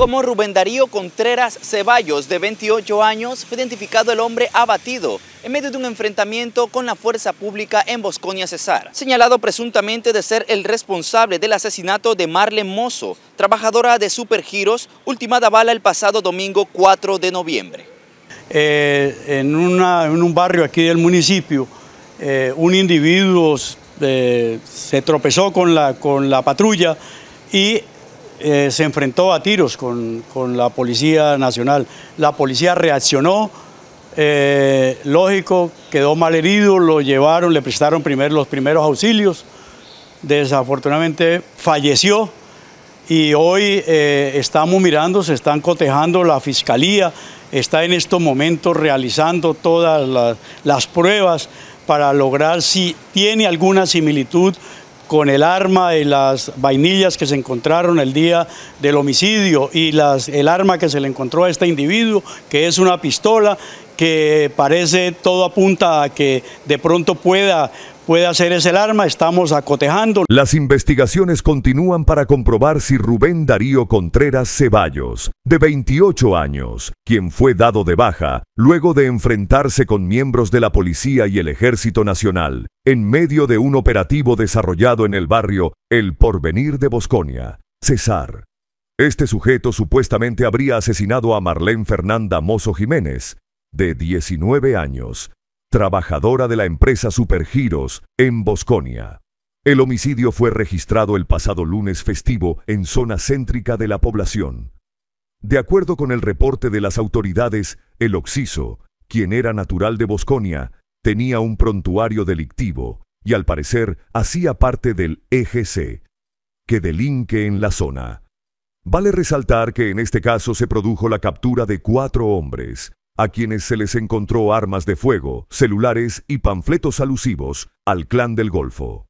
como Rubén Darío Contreras Ceballos, de 28 años, fue identificado el hombre abatido en medio de un enfrentamiento con la fuerza pública en Bosconia Cesar, señalado presuntamente de ser el responsable del asesinato de Marlen Mozo, trabajadora de Supergiros, ultimada bala el pasado domingo 4 de noviembre. Eh, en, un barrio aquí del municipio, eh, un individuo eh, se tropezó con la, con la patrulla y eh, se enfrentó a tiros con, la Policía Nacional. La policía reaccionó, eh, lógico, quedó mal herido, lo llevaron, le prestaron primer, los primeros auxilios, desafortunadamente falleció y hoy eh, estamos mirando, se están cotejando la Fiscalía, está en estos momentos realizando todas las pruebas para lograr si tiene alguna similitud con el arma y las vainillas que se encontraron el día del homicidio y las, el arma que se le encontró a este individuo, que es una pistola, que parece todo apunta a que de pronto pueda puede hacer ese arma, estamos acotejando. Las investigaciones continúan para comprobar si Rubén Darío Contreras Ceballos, de 28 años, quien fue dado de baja luego de enfrentarse con miembros de la Policía y el Ejército Nacional, en medio de un operativo desarrollado en el barrio El Porvenir de Bosconia, Cesar. Este sujeto supuestamente habría asesinado a Marlene Fernanda Mozo Jiménez, de 19 años, trabajadora de la empresa Supergiros en Bosconia. El homicidio fue registrado el pasado lunes festivo en zona céntrica de la población. De acuerdo con el reporte de las autoridades, el Oxiso, quien era natural de Bosconia, tenía un prontuario delictivo y al parecer hacía parte del EGC, que delinque en la zona. Vale resaltar que en este caso se produjo la captura de cuatro hombres, a quienes se les encontró armas de fuego, celulares y panfletos alusivos al Clan del Golfo.